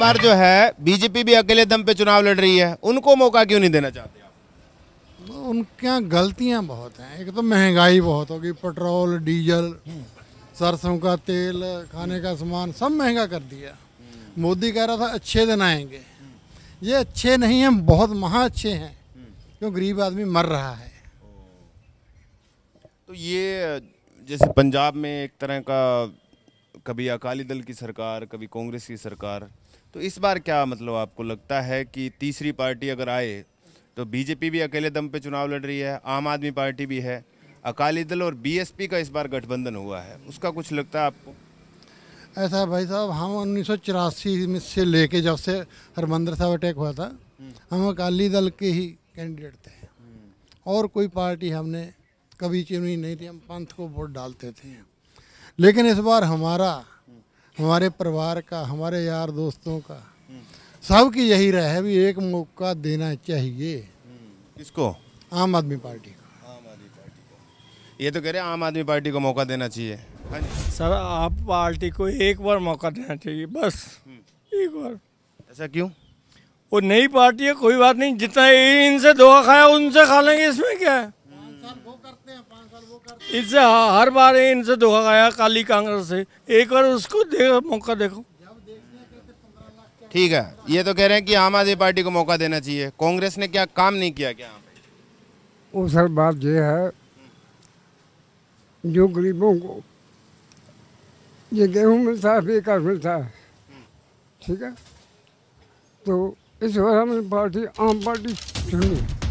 बार जो है बीजेपी भी अकेले दम पे चुनाव लड़ रही है उनको मौका क्यों नहीं देना चाहते आप तो उनके यहाँ गलतियाँ बहुत हैं एक तो महंगाई बहुत होगी पेट्रोल डीजल सरसों का तेल खाने का सामान सब महंगा कर दिया मोदी कह रहा था अच्छे दिन आएंगे ये अच्छे नहीं हैं बहुत महा अच्छे हैं क्यों गरीब आदमी मर रहा है तो ये जैसे पंजाब में एक तरह का कभी अकाली दल की सरकार कभी कांग्रेस की सरकार तो इस बार क्या मतलब आपको लगता है कि तीसरी पार्टी अगर आए तो बीजेपी भी अकेले दम पे चुनाव लड़ रही है आम आदमी पार्टी भी है अकाली दल और बीएसपी का इस बार गठबंधन हुआ है उसका कुछ लगता है आपको ऐसा भाई साहब हम उन्नीस में से लेके जब से हरिमंदर साहब अटैक हुआ था हम्म। हम अकाली दल के ही कैंडिडेट थे हम्म। और कोई पार्टी हमने कभी चुनी नहीं थी हम पंथ को वोट डालते थे लेकिन इस बार हमारा हमारे परिवार का हमारे यार दोस्तों का सबकी यही रह है भी एक मौका देना चाहिए किसको आम आदमी पार्टी को आम आदमी पार्टी को ये तो कह रहे आम आदमी पार्टी को मौका देना चाहिए हाँ सर आप पार्टी को एक बार मौका देना चाहिए बस हम्म। एक बार ऐसा क्यों वो नई पार्टी है कोई बात नहीं जितना इनसे धोखा खाया उनसे खा लेंगे इसमें क्या है इससे हर बार इनसे धोखा गया काली कांग्रेस से एक बार उसको देखो मौका देखो ठीक है ये तो कह रहे हैं कि आम आदमी पार्टी को मौका देना चाहिए कांग्रेस ने क्या काम नहीं किया क्या वो सर बात ये है जो गरीबों को ये गेहूँ मिलता है बेकार मिलता है ठीक है तो इस बार हमने पार्टी आम पार्टी चुनी